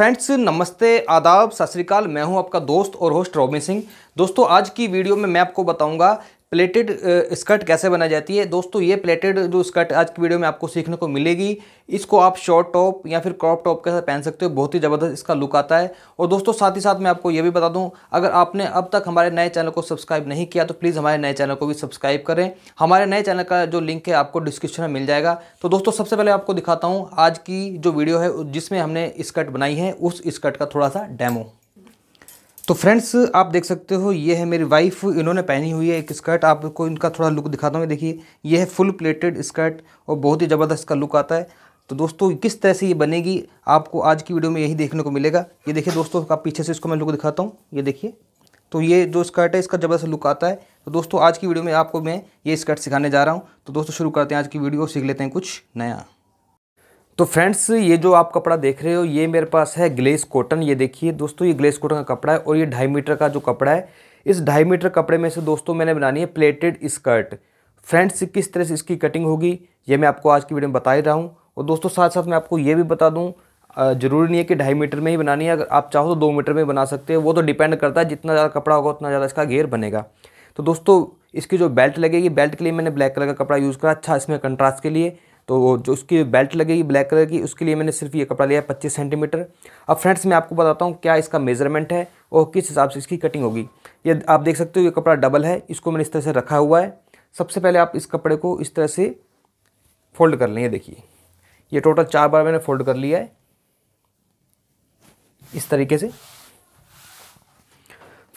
friends नमस्ते आदाब सत श्रीकाल मैं हूं आपका दोस्त और होस्ट रोबिन सिंह दोस्तों आज की वीडियो में मैं आपको बताऊंगा प्लेटेड स्कर्ट कैसे बनाई जाती है दोस्तों ये प्लेटेड जो स्कर्ट आज की वीडियो में आपको सीखने को मिलेगी इसको आप शॉर्ट टॉप या फिर क्रॉप टॉप के साथ पहन सकते हो बहुत ही ज़बरदस्त इसका लुक आता है और दोस्तों साथ ही साथ मैं आपको ये भी बता दूँ अगर आपने अब तक हमारे नए चैनल को सब्सक्राइब नहीं किया तो प्लीज़ हमारे नए चैनल को भी सब्सक्राइब करें हमारे नए चैनल का जो लिंक है आपको डिस्क्रिप्शन में मिल जाएगा तो दोस्तों सबसे पहले आपको दिखाता हूँ आज की जो वीडियो है जिसमें हमने स्कर्ट बनाई है उस स्कर्ट का थोड़ा सा डैमो तो फ्रेंड्स आप देख सकते हो ये है मेरी वाइफ इन्होंने पहनी हुई है एक स्कर्ट आपको इनका थोड़ा लुक दिखाता हूँ देखिए ये है फुल प्लेटेड स्कर्ट और बहुत ही ज़बरदस्त का लुक आता है तो दोस्तों किस तरह से ये बनेगी आपको आज की वीडियो में यही देखने को मिलेगा ये देखिए दोस्तों आप पीछे से इसको मैं लुक दिखाता हूँ ये देखिए तो ये जो स्कर्ट है इसका ज़बरदस्त लुक आता है तो दोस्तों आज की वीडियो में आपको मैं ये स्कर्ट सिखाने जा रहा हूँ तो दोस्तों शुरू करते हैं आज की वीडियो सीख लेते हैं कुछ नया तो फ्रेंड्स ये जो आप कपड़ा देख रहे हो ये मेरे पास है ग्लेस कॉटन ये देखिए दोस्तों ये ग्लेस कॉटन का कपड़ा है और ये ढाई मीटर का जो कपड़ा है इस ढाई मीटर कपड़े में से दोस्तों मैंने बनानी है प्लेटेड स्कर्ट फ्रेंड्स किस तरह से इसकी कटिंग होगी ये मैं आपको आज की वीडियो में बता ही रहा हूँ और दोस्तों साथ साथ मैं आपको ये भी बता दूँ ज़रूरी नहीं है कि ढाई मीटर में ही बनानी है अगर आप चाहो तो दो मीटर में बना सकते हैं वो तो डिपेंड करता है जितना ज़्यादा कपड़ा होगा उतना ज़्यादा इसका घेर बनेगा तो दोस्तों इसकी जो बेल्ट लगेगी बेल्ट के लिए मैंने ब्लैक कलर का कपड़ा यूज़ करा अच्छा इसमें कंट्रास्ट के लिए तो जो उसकी बेल्ट लगेगी ब्लैक कलर की उसके लिए मैंने सिर्फ ये कपड़ा लिया है पच्चीस सेंटीमीटर अब फ्रेंड्स मैं आपको बताता हूँ क्या इसका मेजरमेंट है और किस हिसाब से इसकी कटिंग होगी ये आप देख सकते हो ये कपड़ा डबल है इसको मैंने इस तरह से रखा हुआ है सबसे पहले आप इस कपड़े को इस तरह से फोल्ड कर लें देखिए ये टोटल चार बार मैंने फोल्ड कर लिया है इस तरीके से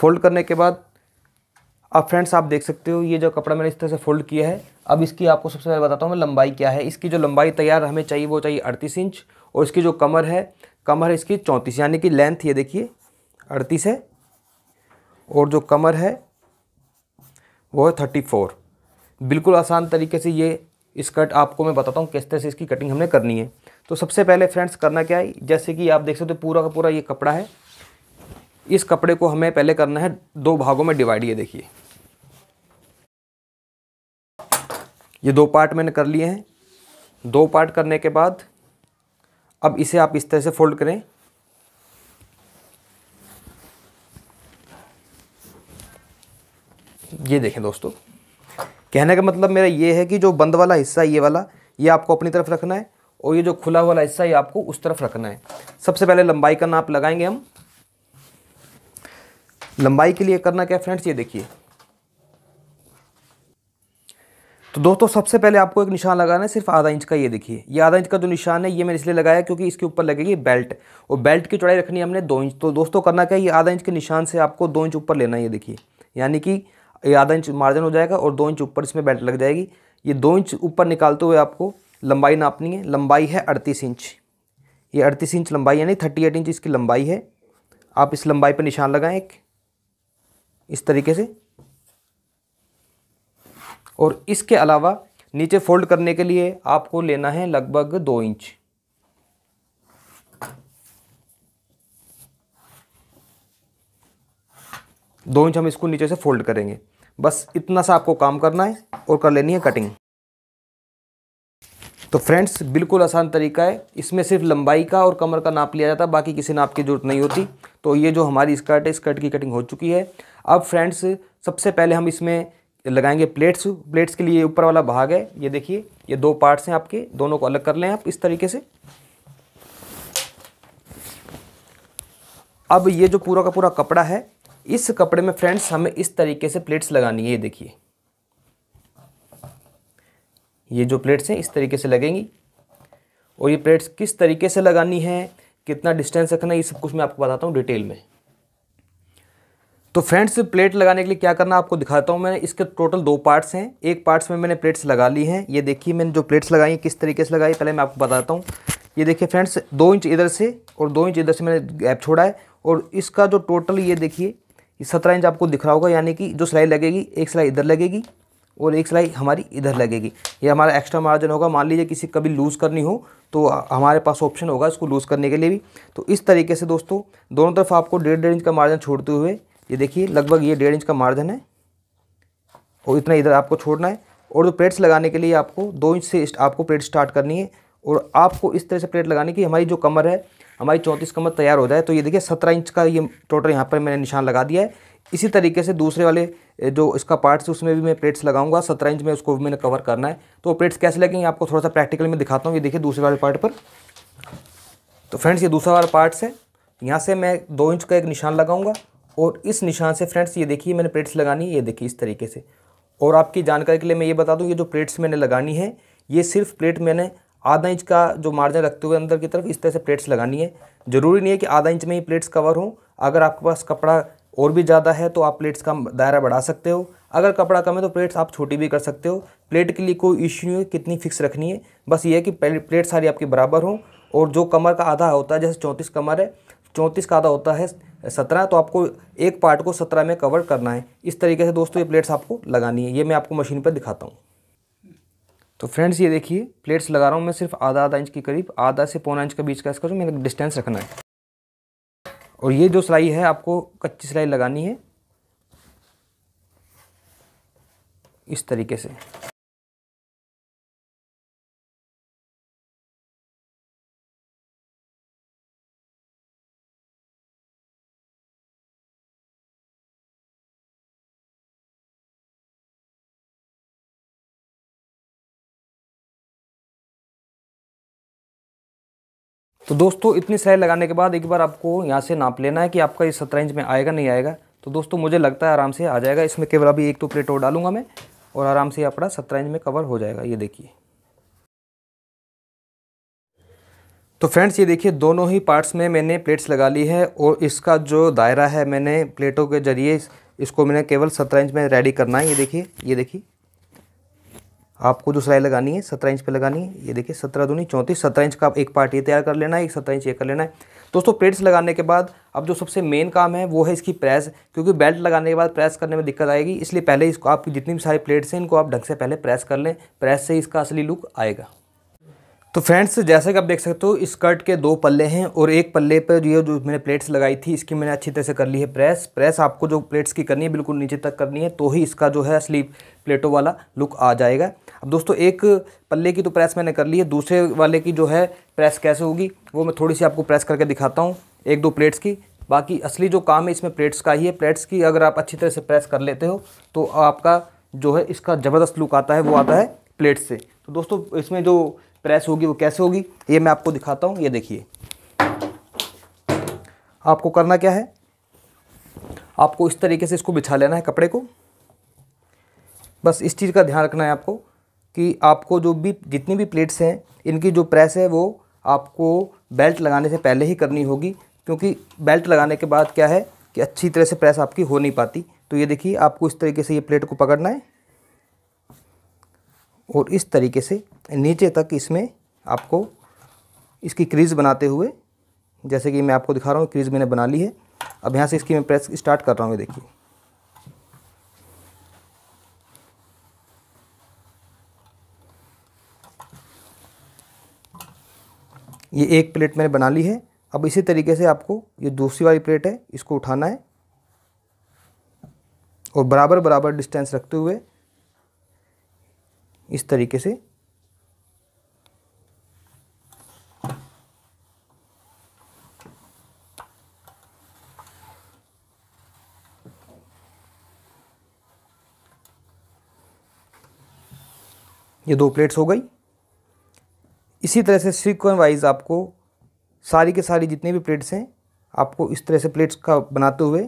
फोल्ड करने के बाद अब फ्रेंड्स आप देख सकते हो ये जो कपड़ा मैंने इस तरह से फोल्ड किया है अब इसकी आपको सबसे पहले बताता हूँ मैं लंबाई क्या है इसकी जो लंबाई तैयार हमें चाहिए वो चाहिए अड़तीस इंच और इसकी जो कमर है कमर है इसकी चौंतीस यानी कि लेंथ ये देखिए अड़तीस है और जो कमर है वो है थर्टी फोर बिल्कुल आसान तरीके से ये स्कर्ट आपको मैं बताता हूँ किस तरह से इसकी कटिंग हमने करनी है तो सबसे पहले फ्रेंड्स करना क्या है जैसे कि आप देख सकते हो पूरा का पूरा ये कपड़ा है इस कपड़े को हमें पहले करना है दो भागों में डिवाइड ये देखिए ये दो पार्ट मैंने कर लिए हैं दो पार्ट करने के बाद अब इसे आप इस तरह से फोल्ड करें ये देखें दोस्तों कहने का मतलब मेरा ये है कि जो बंद वाला हिस्सा ये वाला ये आपको अपनी तरफ रखना है और ये जो खुला वाला हिस्सा ये आपको उस तरफ रखना है सबसे पहले लंबाई का नाप लगाएंगे हम लंबाई के लिए करना क्या फ्रेंड्स ये देखिए तो दोस्तों सबसे पहले आपको एक निशान लगाना है सिर्फ आधा इंच का ये देखिए ये आधा इंच का जो निशान है ये मैंने इसलिए लगाया क्योंकि इसके ऊपर लगेगी बेल्ट और बेल्ट की चौड़ाई रखनी है हमने दो इंच तो दोस्तों करना क्या है ये आधा इंच के निशान से आपको दो इंच ऊपर लेना है ये देखिए यानी कि ये आधा इंच मार्जिन हो जाएगा और दो इंच ऊपर इसमें बेल्ट लग जाएगी ये दो इंच ऊपर निकालते हुए आपको लंबाई नापनी है लंबाई है अड़तीस इंच ये अड़तीस इंच लंबाई यानी थर्टी एट इंच इसकी लंबाई है आप इस लंबाई पर निशान लगाएं एक इस तरीके से और इसके अलावा नीचे फोल्ड करने के लिए आपको लेना है लगभग दो इंच दो इंच हम इसको नीचे से फोल्ड करेंगे बस इतना सा आपको काम करना है और कर लेनी है कटिंग तो फ्रेंड्स बिल्कुल आसान तरीका है इसमें सिर्फ लंबाई का और कमर का नाप लिया जाता है बाकी किसी नाप की जरूरत नहीं होती तो ये जो हमारी स्कर्ट है स्कर्ट की कटिंग हो चुकी है अब फ्रेंड्स सबसे पहले हम इसमें लगाएंगे प्लेट्स प्लेट्स के लिए ऊपर वाला भाग है ये देखिए ये दो पार्ट्स हैं आपके दोनों को अलग कर लें आप इस तरीके से अब ये जो पूरा का पूरा कपड़ा है इस कपड़े में फ्रेंड्स हमें इस तरीके से प्लेट्स लगानी है ये देखिए ये जो प्लेट्स हैं इस तरीके से लगेंगी और ये प्लेट्स किस तरीके से लगानी है कितना डिस्टेंस रखना है ये सब कुछ मैं आपको बताता हूँ डिटेल में तो फ्रेंड्स प्लेट लगाने के लिए क्या करना आपको दिखाता हूँ मैंने इसके टोटल दो पार्ट्स हैं एक पार्ट्स में मैंने प्लेट्स लगा ली हैं ये देखिए मैंने जो प्लेट्स लगाई किस तरीके से लगाई पहले मैं आपको बताता हूँ ये देखिए फ्रेंड्स दो इंच इधर से और दो इंच इधर से मैंने गैप छोड़ा है और इसका जो टोटल ये देखिए सत्रह इंच आपको दिख रहा होगा यानी कि जो सिलाई लगेगी एक सिलाई इधर लगेगी और एक सिलाई हमारी इधर लगेगी ये हमारा एक्स्ट्रा मार्जिन होगा मान लीजिए किसी कभी लूज़ करनी हो तो हमारे पास ऑप्शन होगा इसको लूज़ करने के लिए भी तो इस तरीके से दोस्तों दोनों तरफ आपको डेढ़ डेढ़ इंच का मार्जिन छोड़ते हुए ये देखिए लगभग ये डेढ़ इंच का मार्जिन है और इतना इधर आपको छोड़ना है और जो तो प्लेट्स लगाने के लिए आपको दो इंच से आपको प्लेट स्टार्ट करनी है और आपको इस तरह से प्लेट लगाने की हमारी जो कमर है हमारी चौंतीस कमर तैयार हो जाए तो ये देखिए सत्रह इंच का ये टोटल यहाँ पर मैंने निशान लगा दिया है इसी तरीके से दूसरे वाले जो इसका पार्ट्स उसमें भी मैं प्लेट्स लगाऊंगा सत्रह इंच में उसको भी मैंने कवर करना है तो प्लेट्स कैसे लगेंगे आपको थोड़ा सा प्रैक्टिकल में दिखाता हूँ ये देखिए दूसरे वाले पार्ट पर तो फ्रेंड्स ये दूसरा वाला पार्ट्स है यहाँ से मैं दो इंच का एक निशान लगाऊंगा और इस निशान से फ्रेंड्स ये देखिए मैंने प्लेट्स लगानी है ये देखिए इस तरीके से और आपकी जानकारी के लिए मैं ये बता दूँ ये जो प्लेट्स मैंने लगानी है ये सिर्फ प्लेट मैंने आधा इंच का जो मार्जिन रखते हुए अंदर की तरफ इस तरह से प्लेट्स लगानी है ज़रूरी नहीं है कि आधा इंच में ही प्लेट्स कवर हों अगर आपके पास कपड़ा और भी ज़्यादा है तो आप प्लेट्स का दायरा बढ़ा सकते हो अगर कपड़ा कम है तो प्लेट्स आप छोटी भी कर सकते हो प्लेट के लिए कोई इश्यू नहीं है कितनी फिक्स रखनी है बस ये है कि प्लेट सारी आपकी बराबर हो और जो कमर का आधा होता है जैसे चौंतीस कमर है चौंतीस का आधा होता है सत्रह तो आपको एक पार्ट को सत्रह में कवर करना है इस तरीके से दोस्तों ये प्लेट्स आपको लगानी है ये मैं आपको मशीन पर दिखाता हूँ तो फ्रेंड्स ये देखिए प्लेट्स लगा रहा हूँ मैं सिर्फ आधा आधा इंच के करीब आधा से पौना इंच के बीच का इसका जो मैंने डिस्टेंस रखना है और ये जो सिलाई है आपको कच्ची सिलाई लगानी है इस तरीके से तो दोस्तों इतनी सिलाई लगाने के बाद एक बार आपको यहाँ से नाप लेना है कि आपका ये सत्रह इंच में आएगा नहीं आएगा तो दोस्तों मुझे लगता है आराम से आ जाएगा इसमें केवल अभी एक तो प्लेट और डालूंगा मैं और आराम से ये अपना सत्रह इंच में कवर हो जाएगा ये देखिए तो फ्रेंड्स ये देखिए दोनों ही पार्ट्स में मैंने प्लेट्स लगा ली है और इसका जो दायरा है मैंने प्लेटों के ज़रिए इसको मैंने केवल सत्रह इंच में रेडी करना है ये देखिए ये देखिए आपको जो सिलाई लगानी है सत्रह इंच पे लगानी है ये देखिए सत्रह दूनी चौंतीस सत्रह इंच का एक पार्ट ये तैयार कर लेना है एक सत्रह इंच ये कर लेना है दोस्तों प्लेट्स लगाने के बाद अब जो सबसे मेन काम है वो है इसकी प्रेस क्योंकि बेल्ट लगाने के बाद प्रेस करने में दिक्कत आएगी इसलिए पहले इसको आपकी जितनी भी सारी प्लेट्स हैं इनको आप ढंग से पहले प्रेस कर लें प्रेस से इसका असली लुक आएगा तो फ्रेंड्स जैसे कि आप देख सकते हो इस स्कर्ट के दो पल्ले हैं और एक पल्ले पर ये जो मैंने प्लेट्स लगाई थी इसकी मैंने अच्छी तरह से कर ली है प्रेस प्रेस आपको जो प्लेट्स की करनी है बिल्कुल नीचे तक करनी है तो ही इसका जो है स्लीव प्लेटों वाला लुक आ जाएगा अब दोस्तों एक पल्ले की तो प्रेस मैंने कर ली है दूसरे वाले की जो है प्रेस कैसे होगी वो मैं थोड़ी सी आपको प्रेस करके दिखाता हूँ एक दो प्लेट्स की बाकी असली जो काम है इसमें प्लेट्स का ही है प्लेट्स की अगर आप अच्छी तरह से प्रेस कर लेते हो तो आपका जो है इसका ज़बरदस्त लुक आता है वो आता है प्लेट्स से तो दोस्तों इसमें जो प्रेस होगी वो कैसे होगी ये मैं आपको दिखाता हूँ ये देखिए आपको करना क्या है आपको इस तरीके से इसको बिछा लेना है कपड़े को बस इस चीज़ का ध्यान रखना है आपको कि आपको जो भी जितनी भी प्लेट्स हैं इनकी जो प्रेस है वो आपको बेल्ट लगाने से पहले ही करनी होगी क्योंकि बेल्ट लगाने के बाद क्या है कि अच्छी तरह से प्रेस आपकी हो नहीं पाती तो ये देखिए आपको इस तरीके से ये प्लेट को पकड़ना है और इस तरीके से नीचे तक इसमें आपको इसकी क्रीज़ बनाते हुए जैसे कि मैं आपको दिखा रहा हूँ क्रीज़ मैंने बना ली है अब यहाँ से इसकी मैं प्रेस स्टार्ट कर रहा हूँ देखिए ये एक प्लेट मैंने बना ली है अब इसी तरीके से आपको ये दूसरी वाली प्लेट है इसको उठाना है और बराबर बराबर डिस्टेंस रखते हुए इस तरीके से ये दो प्लेट्स हो गई इसी तरह से सीक्वेंस वाइज आपको सारी के सारी जितने भी प्लेट्स हैं आपको इस तरह से प्लेट्स का बनाते हुए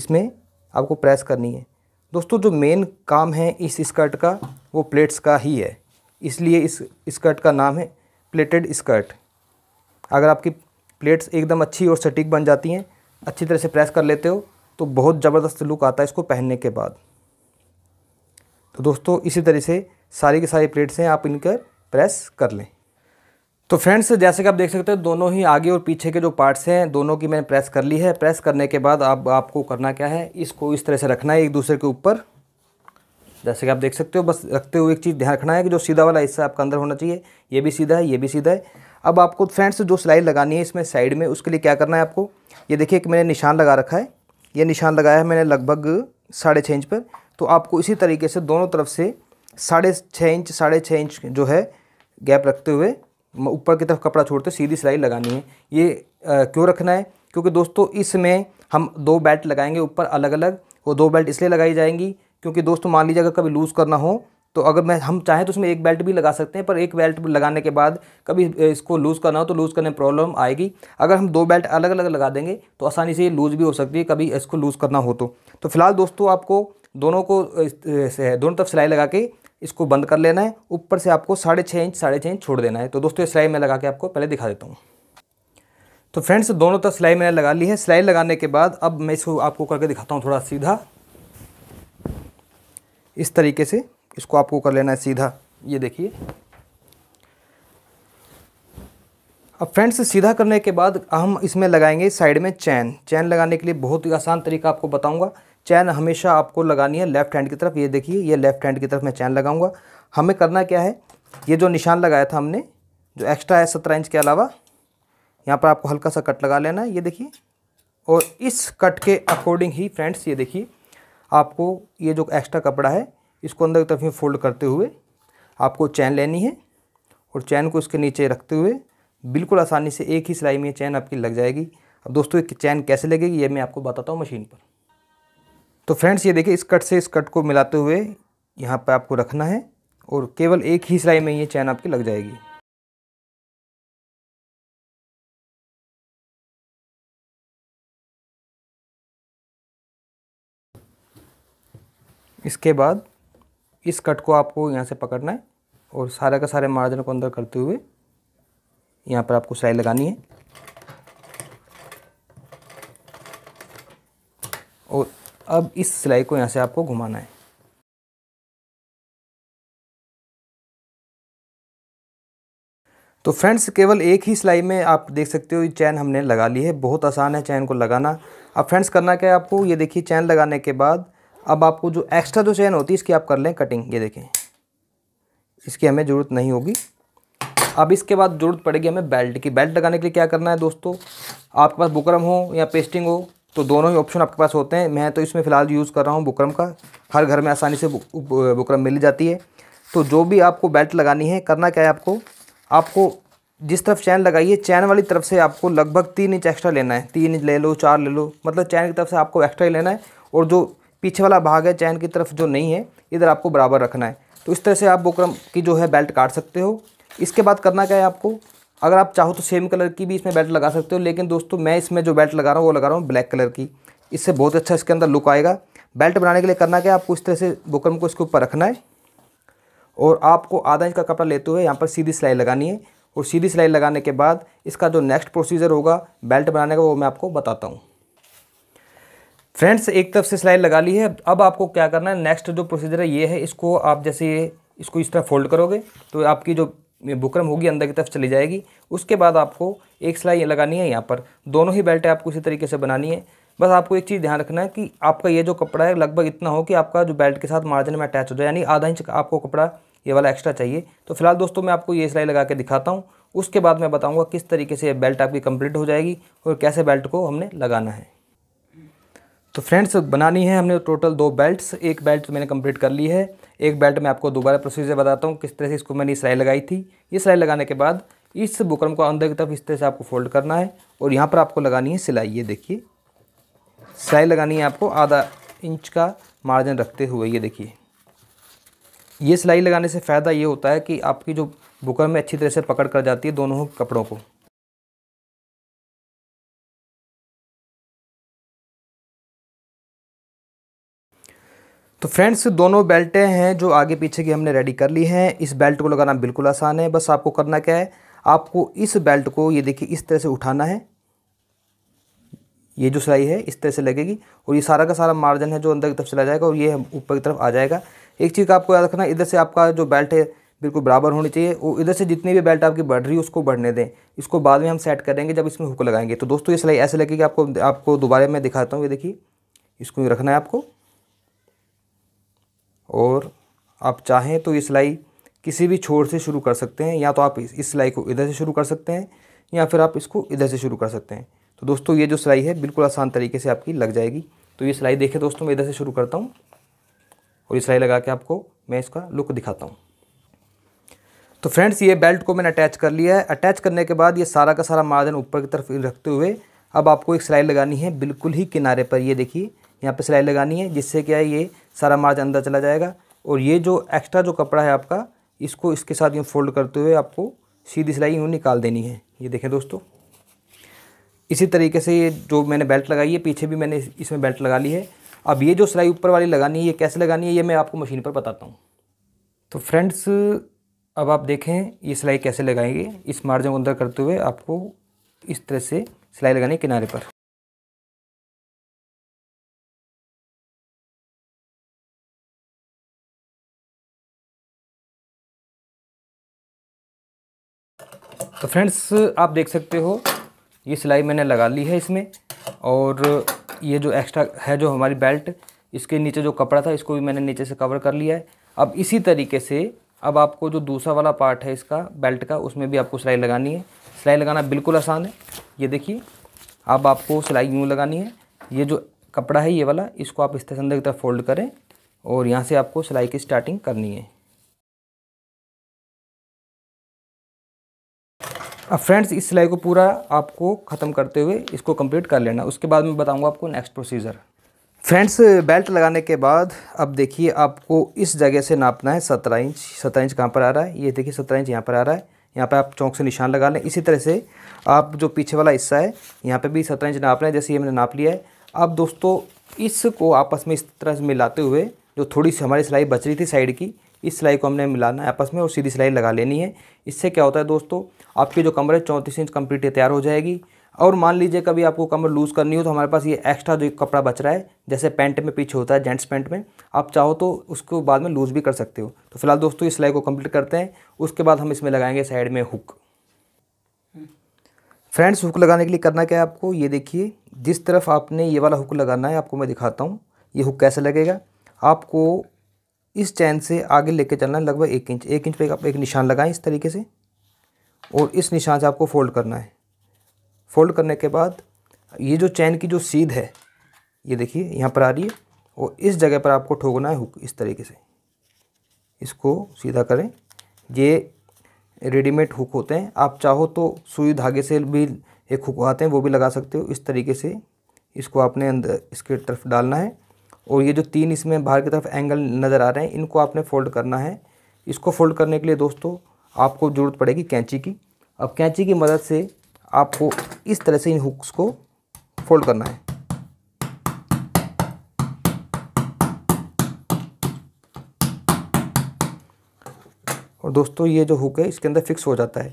इसमें आपको प्रेस करनी है दोस्तों जो मेन काम है इस स्कर्ट का वो प्लेट्स का ही है इसलिए इस स्कर्ट का नाम है प्लेटेड स्कर्ट अगर आपकी प्लेट्स एकदम अच्छी और सटीक बन जाती हैं अच्छी तरह से प्रेस कर लेते हो तो बहुत ज़बरदस्त लुक आता है इसको पहनने के बाद तो दोस्तों इसी तरह से सारी की सारी प्लेट्स हैं आप इनका प्रेस कर लें तो फ्रेंड्स जैसे कि आप देख सकते हो दोनों ही आगे और पीछे के जो पार्ट्स हैं दोनों की मैंने प्रेस कर ली है प्रेस करने के बाद अब आप, आपको करना क्या है इसको इस तरह से रखना है एक दूसरे के ऊपर जैसे कि आप देख सकते हो बस रखते हुए एक चीज़ ध्यान रखना है कि जो सीधा वाला हिस्सा आपका अंदर होना चाहिए ये भी सीधा है ये भी सीधा है अब आपको फ्रेंड्स जो सिलाई लगानी है इसमें साइड में उसके लिए क्या करना है आपको ये देखिए एक मैंने निशान लगा रखा है ये निशान लगाया है मैंने लगभग साढ़े छः इंच पर तो आपको इसी तरीके से दोनों तरफ से साढ़े छः इंच साढ़े छः इंच जो है गैप रखते हुए ऊपर की तरफ कपड़ा छोड़ते सीधी सिलाई लगानी है ये आ, क्यों रखना है क्योंकि दोस्तों इसमें हम दो बेल्ट लगाएंगे ऊपर अलग अलग वो दो बेल्ट इसलिए लगाई जाएंगी क्योंकि दोस्तों मान लीजिए अगर कभी लूज़ करना हो तो अगर मैं हम चाहें तो उसमें एक बेल्ट भी लगा सकते हैं पर एक बेल्ट लगाने के बाद कभी इसको लूज़ करना हो तो लूज़ करने में प्रॉब्लम आएगी अगर हम दो बेल्ट अलग अलग लगा देंगे तो आसानी से ये लूज़ भी हो सकती है कभी इसको लूज़ करना हो तो, तो फिलहाल दोस्तों आपको दोनों को दोनों तरफ सिलाई लगा के इसको बंद कर लेना है ऊपर से आपको साढ़े छः इंच साढ़े छः इंच छोड़ देना है तो दोस्तों ये सिलाई मैं लगा के आपको पहले दिखा देता हूँ तो फ्रेंड्स दोनों तरफ सिलाई मैंने लगा ली है सिलाई लगाने के बाद अब मैं इसको आपको करके दिखाता हूँ थोड़ा सीधा इस तरीके से इसको आपको कर लेना है सीधा ये देखिए अब फ्रेंड्स सीधा करने के बाद हम इसमें लगाएंगे साइड में चैन चैन लगाने के लिए बहुत ही आसान तरीका आपको बताऊंगा चैन हमेशा आपको लगानी है लेफ्ट हैंड की तरफ ये देखिए ये लेफ्ट हैंड की तरफ मैं चैन लगाऊंगा हमें करना क्या है ये जो निशान लगाया था हमने जो एक्स्ट्रा है सत्रह इंच के अलावा यहाँ पर आपको हल्का सा कट लगा लेना है ये देखिए और इस कट के अकॉर्डिंग ही फ्रेंड्स ये देखिए आपको ये जो एक्स्ट्रा कपड़ा है इसको अंदर की तरफ में फोल्ड करते हुए आपको चैन लेनी है और चैन को इसके नीचे रखते हुए बिल्कुल आसानी से एक ही सिलाई में चैन आपकी लग जाएगी अब दोस्तों एक चैन कैसे लगेगी ये मैं आपको बताता हूँ मशीन पर तो फ्रेंड्स ये देखिए इस कट से इस कट को मिलाते हुए यहाँ पर आपको रखना है और केवल एक ही सिलाई में ये चैन आपकी लग जाएगी इसके बाद इस कट को आपको यहाँ से पकड़ना है और सारे का सारे मार्जिन को अंदर करते हुए यहाँ पर आपको सिलाई लगानी है और अब इस सिलाई को यहाँ से आपको घुमाना है तो फ्रेंड्स केवल एक ही सिलाई में आप देख सकते हो ये चैन हमने लगा ली है बहुत आसान है चैन को लगाना अब फ्रेंड्स करना क्या है आपको ये देखिए चैन लगाने के बाद अब आपको जो एक्स्ट्रा जो चैन होती है इसकी आप कर लें कटिंग ये देखें इसकी हमें ज़रूरत नहीं होगी अब इसके बाद ज़रूरत पड़ेगी हमें बेल्ट की बेल्ट लगाने के लिए क्या करना है दोस्तों आपके पास बुकरम हो या पेस्टिंग हो तो दोनों ही ऑप्शन आपके पास होते हैं मैं तो इसमें फ़िलहाल यूज़ कर रहा हूँ बुकरम का हर घर में आसानी से बुकरम मिल जाती है तो जो भी आपको बेल्ट लगानी है करना क्या है आपको आपको जिस तरफ चैन लगाइए चैन वाली तरफ से आपको लगभग तीन इंच एक्स्ट्रा लेना है तीन इंच ले लो चार ले लो मतलब चैन की तरफ से आपको एक्स्ट्रा ही लेना है और जो पीछे वाला भाग है चैन की तरफ जो नहीं है इधर आपको बराबर रखना है तो इस तरह से आप बुकरम की जो है बेल्ट काट सकते हो इसके बाद करना क्या है आपको अगर आप चाहो तो सेम कलर की भी इसमें बेल्ट लगा सकते हो लेकिन दोस्तों मैं इसमें जो बेल्ट लगा रहा हूँ वो लगा रहा हूँ ब्लैक कलर की इससे बहुत अच्छा इसके अंदर लुक आएगा बेल्ट बनाने के लिए करना क्या आपको इस तरह से बुकरम को इसके ऊपर रखना है और आपको आधा इंच का कपड़ा लेते हुए यहाँ पर सीधी सिलाई लगानी है और सीधी सिलाई लगाने के बाद इसका जो नेक्स्ट प्रोसीजर होगा बेल्ट बनाने का वो मैं आपको बताता हूँ फ्रेंड्स एक तरफ से सिलाई लगा ली है अब आपको क्या करना है नेक्स्ट जो प्रोसीजर है ये है इसको आप जैसे इसको इस तरह फोल्ड करोगे तो आपकी जो बुकरम होगी अंदर की तरफ चली जाएगी उसके बाद आपको एक सिलाई लगानी है यहाँ पर दोनों ही बेल्ट आपको इसी तरीके से बनानी है बस आपको एक चीज़ ध्यान रखना है कि आपका ये जो कपड़ा है लगभग इतना हो कि आपका जो बेल्ट के साथ मार्जिन में अटैच हो जाए यानी आधा इंच आपको कपड़ा ये वाला एक्स्ट्रा चाहिए तो फिलहाल दोस्तों मैं आपको ये सिलाई लगा के दिखाता हूँ उसके बाद मैं बताऊँगा किस तरीके से ये बेल्ट आपकी कंप्लीट हो जाएगी और कैसे बेल्ट को हमने लगाना है तो फ्रेंड्स बनानी है हमने टोटल दो बेल्ट्स एक बेल्ट तो मैंने कंप्लीट कर ली है एक बेल्ट मैं आपको दोबारा प्रोसीजर बताता हूँ किस तरह से इसको मैंने सिलाई लगाई थी ये सिलाई लगाने के बाद इस बुकरम को अंदर की तरफ इस तरह से आपको फोल्ड करना है और यहाँ पर आपको लगानी है सिलाई ये देखिए सिलाई लगानी है आपको आधा इंच का मार्जिन रखते हुए ये देखिए ये सिलाई लगाने से फ़ायदा ये होता है कि आपकी जो बुकर में अच्छी तरह से पकड़ कर जाती है दोनों कपड़ों को तो फ्रेंड्स दोनों बेल्टें हैं जो आगे पीछे की हमने रेडी कर ली हैं इस बेल्ट को लगाना बिल्कुल आसान है बस आपको करना क्या है आपको इस बेल्ट को ये देखिए इस तरह से उठाना है ये जो सिलाई है इस तरह से लगेगी और ये सारा का सारा मार्जिन है जो अंदर की तरफ चला जाएगा और ये ऊपर की तरफ आ जाएगा एक चीज़ का आपको याद रखना इधर से आपका जो बेल्ट है बिल्कुल बराबर होनी चाहिए और इधर से जितनी भी बेल्ट आपकी बढ़ रही है उसको बढ़ने दें इसको बाद में हम सेट करेंगे जब इसमें हुक लगाएंगे तो दोस्तों ये सिलाई ऐसे लगेगी आपको आपको दोबारा मैं दिखाता हूँ ये देखिए इसको रखना है आपको और आप चाहें तो ये सिलाई किसी भी छोर से शुरू कर सकते हैं या तो आप इस सिलाई को इधर से शुरू कर सकते हैं या फिर आप इसको इधर से शुरू कर सकते हैं तो दोस्तों ये जो सिलाई है बिल्कुल आसान तरीके से आपकी लग जाएगी तो ये सिलाई देखें दोस्तों मैं इधर से शुरू करता हूँ और ये सिलाई लगा के आपको मैं इसका लुक दिखाता हूँ तो फ्रेंड्स ये बेल्ट को मैंने अटैच कर लिया है अटैच करने के बाद ये सारा का सारा मार्जिन ऊपर की तरफ रखते हुए अब आपको एक सिलाई लगानी है बिल्कुल ही किनारे पर ये देखिए यहाँ पे सिलाई लगानी है जिससे क्या है ये सारा मार्च अंदर चला जाएगा और ये जो एक्स्ट्रा जो कपड़ा है आपका इसको इसके साथ यूँ फोल्ड करते हुए आपको सीधी सिलाई यूँ निकाल देनी है ये देखें दोस्तों इसी तरीके से ये जो मैंने बेल्ट लगाई है पीछे भी मैंने इसमें बेल्ट लगा ली है अब ये जो सिलाई ऊपर वाली लगानी है ये कैसे लगानी है ये मैं आपको मशीन पर बताता हूँ तो फ्रेंड्स अब आप देखें ये सिलाई कैसे लगाएंगे इस मार्जिन को अंदर करते हुए आपको इस तरह से सिलाई लगानी किनारे पर तो फ्रेंड्स आप देख सकते हो ये सिलाई मैंने लगा ली है इसमें और ये जो एक्स्ट्रा है जो हमारी बेल्ट इसके नीचे जो कपड़ा था इसको भी मैंने नीचे से कवर कर लिया है अब इसी तरीके से अब आपको जो दूसरा वाला पार्ट है इसका बेल्ट का उसमें भी आपको सिलाई लगानी है सिलाई लगाना बिल्कुल आसान है ये देखिए अब आपको सिलाई यूँ लगानी है ये जो कपड़ा है ये वाला इसको आप इस तरह की तरफ फोल्ड करें और यहाँ से आपको सिलाई की स्टार्टिंग करनी है अब फ्रेंड्स इस सिलाई को पूरा आपको ख़त्म करते हुए इसको कंप्लीट कर लेना उसके बाद मैं बताऊँगा आपको नेक्स्ट प्रोसीजर फ्रेंड्स बेल्ट लगाने के बाद अब देखिए आपको इस जगह से नापना है सत्रह इंच सत्रह इंच कहाँ पर आ रहा है ये देखिए सत्रह इंच यहाँ पर आ रहा है यहाँ पर आप चौंक से निशान लगा लें इसी तरह से आप जो पीछे वाला हिस्सा है यहाँ पर भी सत्रह इंच नाप लें जैसे ये मैंने नाप लिया है अब दोस्तों इसको आपस में इस तरह से मिलाते हुए जो थोड़ी सी हमारी सिलाई बच रही थी साइड की इस सिलाई को हमने मिलाना है आपस में और सीधी सिलाई लगा लेनी है इससे क्या होता है दोस्तों आपकी जो कमर है चौंतीस इंच कंप्लीट तैयार हो जाएगी और मान लीजिए कभी आपको कमर लूज़ करनी हो तो हमारे पास ये एक्स्ट्रा जो कपड़ा बच रहा है जैसे पैंट में पीछे होता है जेंट्स पैंट में आप चाहो तो उसको बाद में लूज़ भी कर सकते हो तो फिलहाल दोस्तों इस सिलाई को कंप्लीट करते हैं उसके बाद हम इसमें लगाएंगे साइड में हुक फ्रेंड्स हुक लगाने के लिए करना क्या है आपको ये देखिए जिस तरफ आपने ये वाला हुक लगाना है आपको मैं दिखाता हूँ ये हुक कैसे लगेगा आपको इस चैन से आगे लेके चलना है लगभग एक इंच एक इंच पर आप एक निशान लगाएं इस तरीके से और इस निशान से आपको फोल्ड करना है फोल्ड करने के बाद ये जो चैन की जो सीध है ये देखिए यहाँ पर आ रही है और इस जगह पर आपको ठोकना है हुक इस तरीके से इसको सीधा करें ये रेडीमेड हुक होते हैं आप चाहो तो सुई धागे से भी एक हुक आते हैं वो भी लगा सकते हो इस तरीके से इसको आपने अंदर इसके तरफ डालना है और ये जो तीन इसमें बाहर की तरफ एंगल नज़र आ रहे हैं इनको आपने फोल्ड करना है इसको फोल्ड करने के लिए दोस्तों आपको ज़रूरत पड़ेगी कैंची की अब कैंची की मदद से आपको इस तरह से इन हुक्स को फोल्ड करना है और दोस्तों ये जो हुक है इसके अंदर फिक्स हो जाता है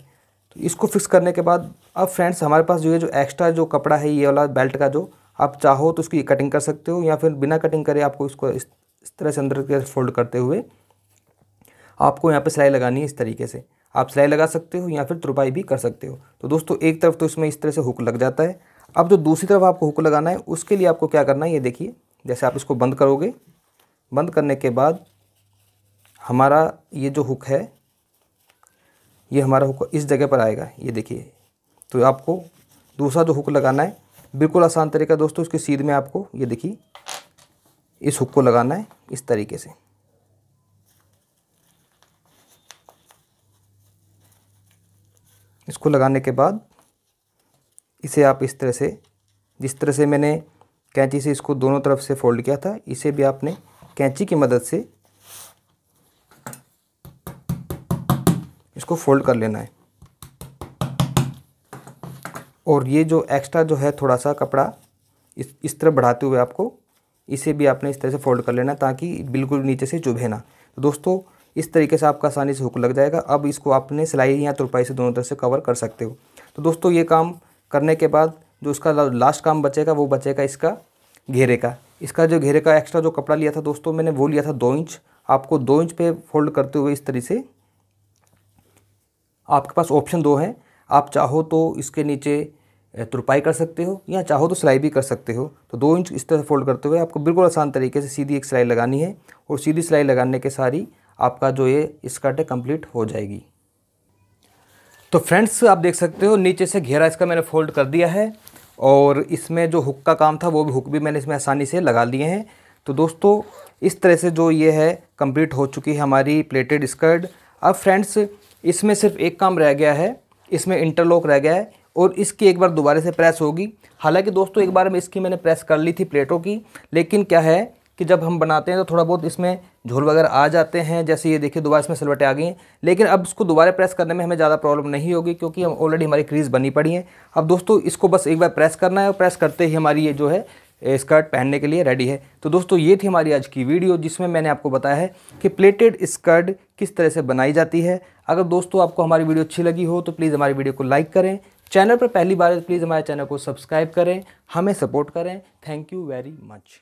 तो इसको फिक्स करने के बाद अब फ्रेंड्स हमारे पास जो है जो एक्स्ट्रा जो कपड़ा है ये वाला बेल्ट का जो आप चाहो तो उसकी कटिंग कर सकते हो या फिर बिना कटिंग करे आपको इसको इस तरह से अंदर के फोल्ड करते हुए आपको यहाँ पर सिलाई लगानी है इस तरीके से आप सिलाई लगा सकते हो या फिर तुरपाई भी कर सकते हो तो दोस्तों एक तरफ तो इसमें इस तरह से हुक लग जाता है अब जो दूसरी तरफ आपको हुक लगाना है उसके लिए आपको क्या करना है ये देखिए जैसे आप इसको बंद करोगे बंद करने के बाद हमारा ये जो हुक है ये हमारा हुक इस जगह पर आएगा ये देखिए तो आपको दूसरा जो हुक लगाना है बिल्कुल आसान तरीका दोस्तों इसके सीध में आपको ये देखिए इस हुक को लगाना है इस तरीके से इसको लगाने के बाद इसे आप इस तरह से जिस तरह से मैंने कैंची से इसको दोनों तरफ से फोल्ड किया था इसे भी आपने कैंची की मदद से इसको फोल्ड कर लेना है और ये जो एक्स्ट्रा जो है थोड़ा सा कपड़ा इस इस तरह बढ़ाते हुए आपको इसे भी आपने इस तरह से फोल्ड कर लेना ताकि बिल्कुल नीचे से चुभे ना तो दोस्तों इस तरीके से आपका आसानी से हुक लग जाएगा अब इसको आपने सिलाई या तुरपाई से दोनों तरह से कवर कर सकते हो तो दोस्तों ये काम करने के बाद जो इसका लास्ट काम बचेगा वो बचेगा इसका घेरे का इसका जो घेरे का एक्स्ट्रा जो कपड़ा लिया था दोस्तों मैंने वो लिया था दो इंच आपको दो इंच पे फोल्ड करते हुए इस तरीके से आपके पास ऑप्शन दो हैं आप चाहो तो इसके नीचे तुरपाई कर सकते हो या चाहो तो सिलाई भी कर सकते हो तो दो इंच इस तरह फोल्ड करते हुए आपको बिल्कुल आसान तरीके से सीधी एक सिलाई लगानी है और सीधी सिलाई लगाने के सारी आपका जो ये स्कर्ट है कंप्लीट हो जाएगी तो फ्रेंड्स आप देख सकते हो नीचे से घेरा इसका मैंने फोल्ड कर दिया है और इसमें जो हुक का काम था वो भी हुक भी मैंने इसमें आसानी से लगा लिए हैं तो दोस्तों इस तरह से जो ये है कंप्लीट हो चुकी है हमारी प्लेटेड स्कर्ट अब फ्रेंड्स इसमें सिर्फ एक काम रह गया है इसमें इंटरलॉक रह गया है और इसकी एक बार दोबारा से प्रेस होगी हालांकि दोस्तों एक बार में इसकी मैंने प्रेस कर ली थी प्लेटों की लेकिन क्या है कि जब हम बनाते हैं तो थोड़ा बहुत इसमें झोल वगैरह आ जाते हैं जैसे ये देखिए दोबारा इसमें सिलवटें आ गई हैं लेकिन अब इसको दोबारा प्रेस करने में हमें ज़्यादा प्रॉब्लम नहीं होगी क्योंकि हम ऑलरेडी हमारी क्रीज़ बनी पड़ी है अब दोस्तों इसको बस एक बार प्रेस करना है और प्रेस करते ही हमारी ये जो है स्कर्ट पहनने के लिए रेडी है तो दोस्तों ये थी हमारी आज की वीडियो जिसमें मैंने आपको बताया है कि प्लेटेड स्कर्ट किस तरह से बनाई जाती है अगर दोस्तों आपको हमारी वीडियो अच्छी लगी हो तो प्लीज़ हमारी वीडियो को लाइक करें चैनल पर पहली बार प्लीज़ तो हमारे चैनल को सब्सक्राइब करें हमें सपोर्ट करें थैंक यू वेरी मच